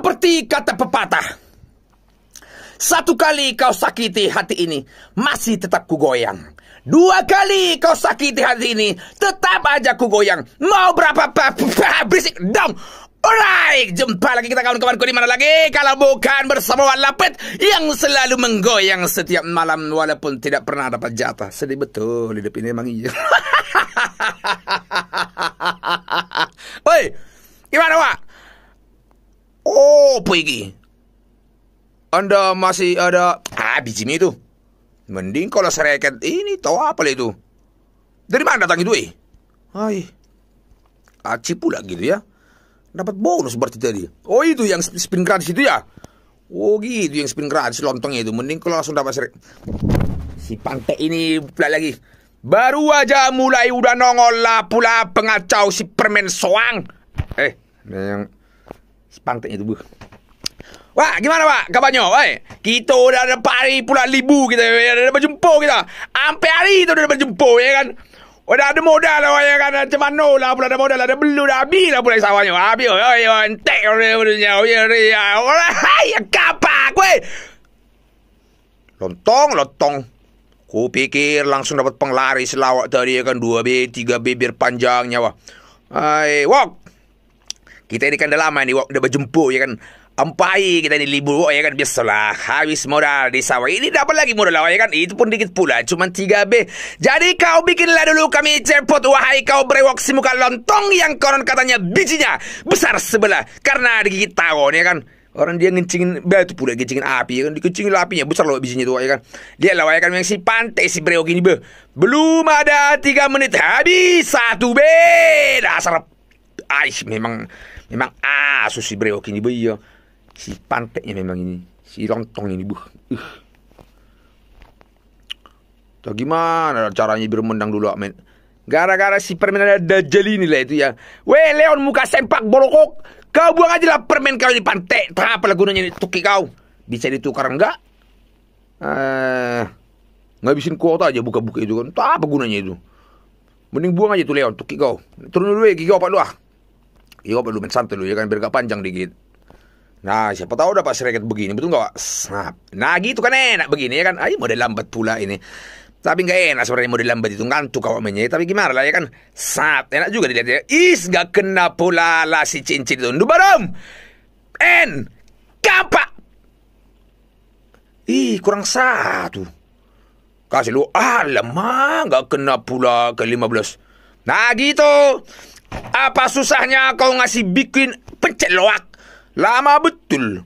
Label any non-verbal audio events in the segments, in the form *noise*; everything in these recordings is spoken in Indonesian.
Seperti kata pepatah, satu kali kau sakiti hati ini, masih tetap kugoyang. Dua kali kau sakiti hati ini, tetap aja kugoyang. Mau berapa berisik dong. Alright, jumpa lagi kita kawan-kawanku di mana lagi kalau bukan bersama Walapet yang selalu menggoyang setiap malam walaupun tidak pernah dapat jatah. Sedih betul hidup ini emang iya. Woi, *laughs* gimana Wak? Oh, apa ini? Anda masih ada... Ah, biji itu. Mending kalau sereket ini tahu apa itu. Dari mana datang itu, eh? Hai. Aci pula gitu ya. Dapat bonus berarti tadi. Oh, itu yang spin gratis itu ya? Oh, gitu yang spin gratis lontongnya itu. Mending kalau langsung dapat sereket. Si pantai ini pula lagi. Baru aja mulai udah nongol lah pula pengacau si permen soang. Eh, yang Sepang tanya tu Wah, gimana pak? Kabarnya, wey? Kita dah dapat hari pula libu kita. Dah berjumpo kita. Ampe hari tu dah berjumpo ya kan? Oh, dah ada modal lah, ya kan? Cuma no lah pulak ada modal lah. Dah belu, dah habis lah pula sawahnya. Habis, oh, oh, oh, Entek, oh, oh, oh, oh, oh, oh, oh, oh, Lontong, lontong. Kupikir langsung dapat penglaris lawak tadi, ya kan? Dua bibir, tiga bibir panjangnya, wah. Hai, wok! Kita ini kan dah lama ni dah berjumpa ya kan Ampai kita ni libur Wak ya kan Biasalah Habis modal di sawah Ini dapat lagi modal lah, ya kan Itu pun dikit pula Cuma 3 B Jadi kau bikinlah dulu kami cepot Wahai kau berewak si muka lontong Yang konon katanya bijinya Besar sebelah Karena digigit tawon ya kan Orang dia ngencingin batu pula ngencingin api ya kan dikencingin lapinya besar loh bijinya tuh ya kan. Dia lah ya kan yang si pantai si brewok ini be. Belum ada tiga menit habis satu dah dasar Ais ah, memang memang asus ah, si breok ini bu ya si panteknya memang ini si lontong ini bu uh. Tuh gimana caranya biar mendang dulu amin. Gara-gara si permen ada dajal ini lah itu ya Weh Leon muka sempak bolokok. Kau buang aja lah permen kau di pantek. Tak apa gunanya ini tuki kau Bisa ditukar enggak? Eh, ngabisin kuota aja buka-buka itu kan Tak apa gunanya itu Mending buang aja tuh Leon tuki kau Turun dulu ya gigi opak luah belum iya, perlu santai lu ya kan biar gak panjang dikit. Nah, siapa tahu dapat sereket begini, betul nggak? Nah, Nah, gitu kan enak begini ya kan. Ayo model lambat pula ini. Tapi nggak enak sebenarnya model lambat itu ngantuk kau mainnya. Tapi gimana lah ya kan? saat Enak juga dilihat ya. Is nggak kena pula lah si cincin itu. Nubarom. N. kapa, Ih, kurang satu. Kasih lu. ah Alamak, nggak kena pula ke lima belas. Nah gitu. Apa susahnya kau ngasih bikin pencet loak? Lama betul.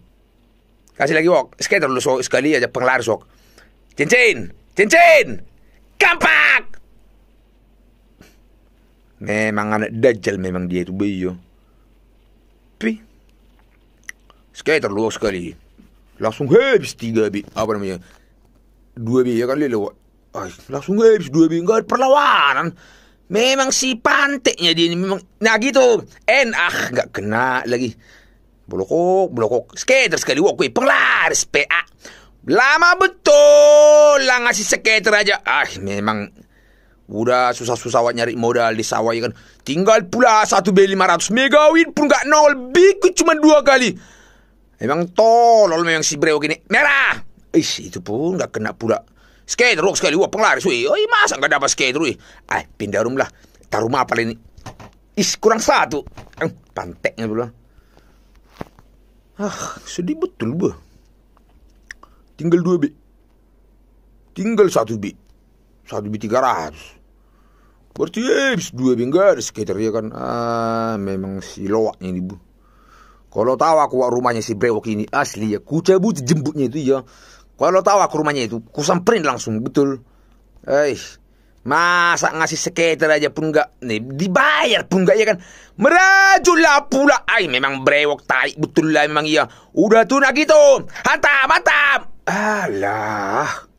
Kasih lagi wok. Skater terlalu sok sekali aja penglar sok Cincin, cincin, kampak. Memang anak dajjal memang dia itu beyo. Pi. Skater terlalu sekali. Langsung habis tiga bi apa namanya? Dua bi ya kan, lewat Ay, Langsung habis dua bi enggak ada perlawanan. Memang si panteknya dia ini memang nah gitu. En ah nggak kena lagi. blokok blokok Skater sekali wok gue penglaris PA. Lama betul lah ngasih skater aja. Ah memang udah susah-susah nyari modal di sawah ya kan. Tinggal pula satu b 500 megawin pun nggak nol. Bikin cuma dua kali. Emang tolol memang si brewok ini. Merah. Ih, itu pun nggak kena pula. Skate rock sekali, wah penglaris, wih. Oi, masa nggak dapat skate rock? Ah, pindah room lah. Taruh rumah apa ini? Is kurang satu. Eh, panteknya dulu Ah, sedih betul bu. Tinggal dua bi. Tinggal satu bi. Satu bi tiga ratus. Berarti habis dua bi nggak ada skater ya kan? Ah, memang si loaknya ini bu. Kalau tahu aku rumahnya si Brewok ini asli ya, kucabut jembutnya itu ya. Kalau tahu aku rumahnya itu, ku samperin langsung, betul. Eh, masa ngasih skater aja pun gak, nih dibayar pun gak ya kan? Merajulah pula, ay memang brewok tai, betul lah memang iya. Udah tuh nak gitu, hantam, hantam. Alah.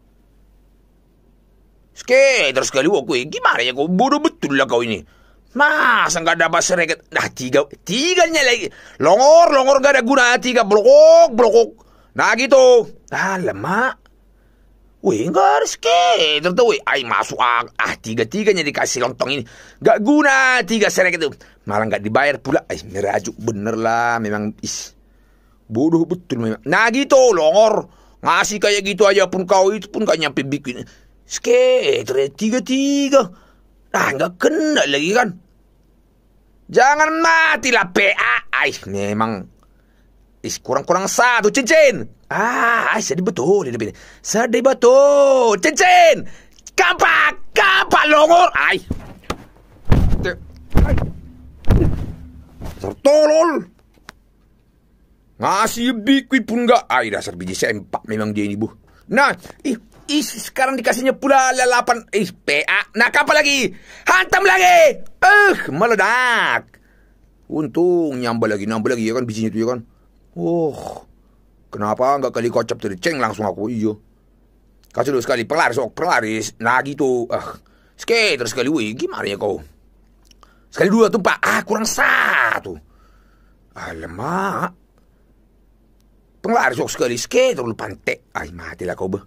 Skater sekali ini, gimana ya kau bodoh betul lah kau ini. Masa nggak dapat bahasa dah Nah, tiga, tiganya lagi. Longor, longor nggak ada guna. Tiga, blokok, blokok. Nah gitu. Ah, lemak. Wih nggak harus ke. Tentu, gitu. wih Ay, masuk. Ah, ah tiga-tiganya dikasih lontong ini. Gak guna tiga serek itu. Malah gak dibayar pula. Ay, eh, merajuk bener lah. Memang, is. Bodoh betul memang. Nah gitu, longor. Ngasih kayak gitu aja pun kau itu pun gak nyampe bikin. Skater, tiga-tiga. ah gak kena lagi kan. Jangan matilah PA. Ay, memang Is kurang-kurang satu cincin. Ah, sedih betul ini. Sedih betul. Cincin. Kampak, kampak longol. ay. Ai. Dasar Ngasih bikin pun enggak. ay. dasar biji sempak memang dia ini, Bu. Nah, ih, ih sekarang dikasihnya pula lalapan. Ih, PA. Nah, kapal lagi. Hantam lagi. Eh, uh, meledak. Untung nyambal lagi, nambah lagi ya kan bijinya itu ya kan. Oh, kenapa nggak kali kocap dari ceng langsung aku iyo. Kasih dulu sekali pelaris, sok pelaris. Nah gitu. Ah, eh, skate terus sekali wih, gimana ya kau? Sekali dua tuh pak, ah kurang satu. Alamak. pelaris sok sekali skater lu pantek. Ay matilah kau be.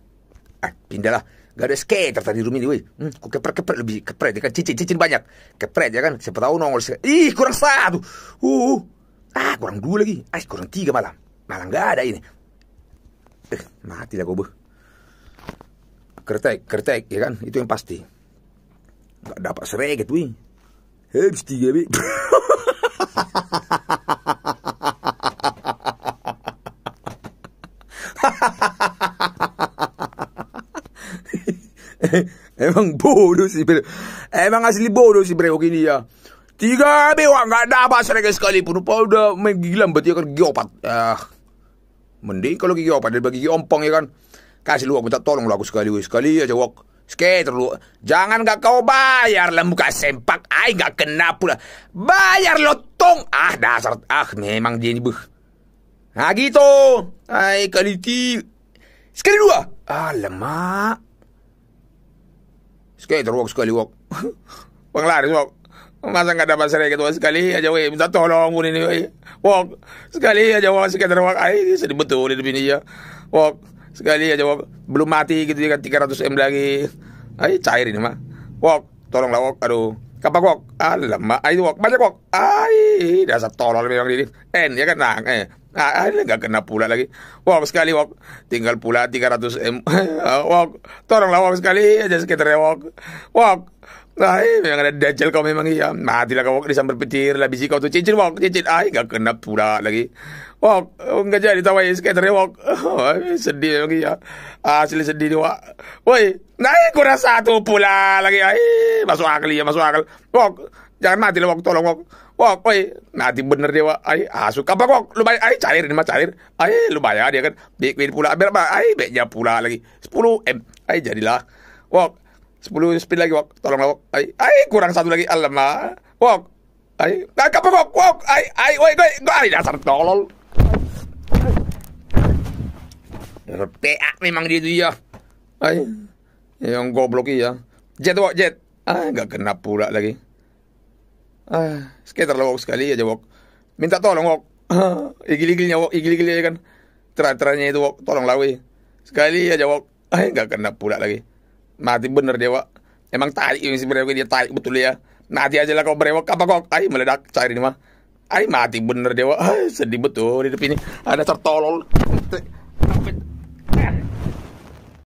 Ah, pindahlah. Gak ada skater tadi rumah ini, weh. Hmm, kok keper-keper lebih keper, ya kan? Cicin-cicin banyak. Keper, ya kan? Siapa tahu nongol. Ih, kurang satu. Uh, uh. Ah, kurang dua lagi. Ah, kurang tiga malam. Malah nggak ada ini. Eh, mati lah gue. Kertek, kertek, ya kan? Itu yang pasti. Nggak dapat serai gitu, wih. Heps tiga, bi. *laughs* Emang bodoh sih, Bre. Emang asli bodoh sih, Bre, begini ya. Tiga bewa nggak apa serega sekalipun. pun udah main gila lambat ya gigi opat. Ah, mending kalau gigi opat daripada gigi ompong ya kan. Kasih lu aku tak tolong lu aku sekali sekali aja wok. Skater lu, jangan gak kau bayar lah muka sempak, ay gak kena pula. Bayar lotong, ah dasar, ah memang dia ini buh. Nah gitu, ay kali ti, sekali dua, Ah lemah Skater wok sekali wok. bang *laughs* lari wok. Masa nggak dapat serai ketua sekali aja weh minta tolong pun ini weh. Wok sekali aja wok sekitar wok ai ah, sedih betul ini ini ya. Wok sekali aja wok belum mati gitu ya kan 300 m lagi. Ai cair ini mah. Wok tolonglah wok aduh. Kapak wok, alamak, ai ah, wok, banyak wok, ai, dasar tolol memang ini, en ya kan, nang eh, Ah, ah nggak kena pula lagi. Wok sekali wok, tinggal pula 300 m. *laughs* wok, tolonglah wok sekali aja sekitarnya wok. Wok, Ay, iya, memang ada dajjal kau memang iya. Matilah kau disambar petir lah bisi kau tu cincin wok, cincin. Ay, ah, iya, gak kena pula lagi. Wok, oh, enggak jadi tawa ya skaternya wok. Ay, *laughs* sedih memang iya. Asli sedih ni wak. Woi, naik iya, kurang satu pula lagi. Ay, ah, masuk akal iya, masuk akal. Wok, jangan mati lah wok, tolong wok. Wok, woi, mati bener dia wak. Ay, ah, asu kapak wok. bayar. ay, cair ini mah cair. Ay, lu bayar dia kan. Bikin pula, biar apa? Ay, beknya pula lagi. 10 M. Ay, jadilah. Wok, sepuluh spin lagi wok tolong wok ay ay kurang satu lagi alamak wok ay nangkap ah, wok wok ay ay woi woi ay dasar tolol PA ah, memang dia itu ya ay yang goblok iya jet wok jet ah nggak kena pula lagi ah sekitar wok sekali aja wok minta tolong wok *laughs* igil-igilnya wok igil-igilnya kan terang-terangnya itu wok tolong lawi sekali aja wok ay nggak kena pula lagi mati bener dewa emang tai ini sebenarnya dia tai betul ya mati aja lah kau brewok apa kok ay meledak cair ini mah ai mati bener dewa ay, sedih betul di depan ini ada tertolol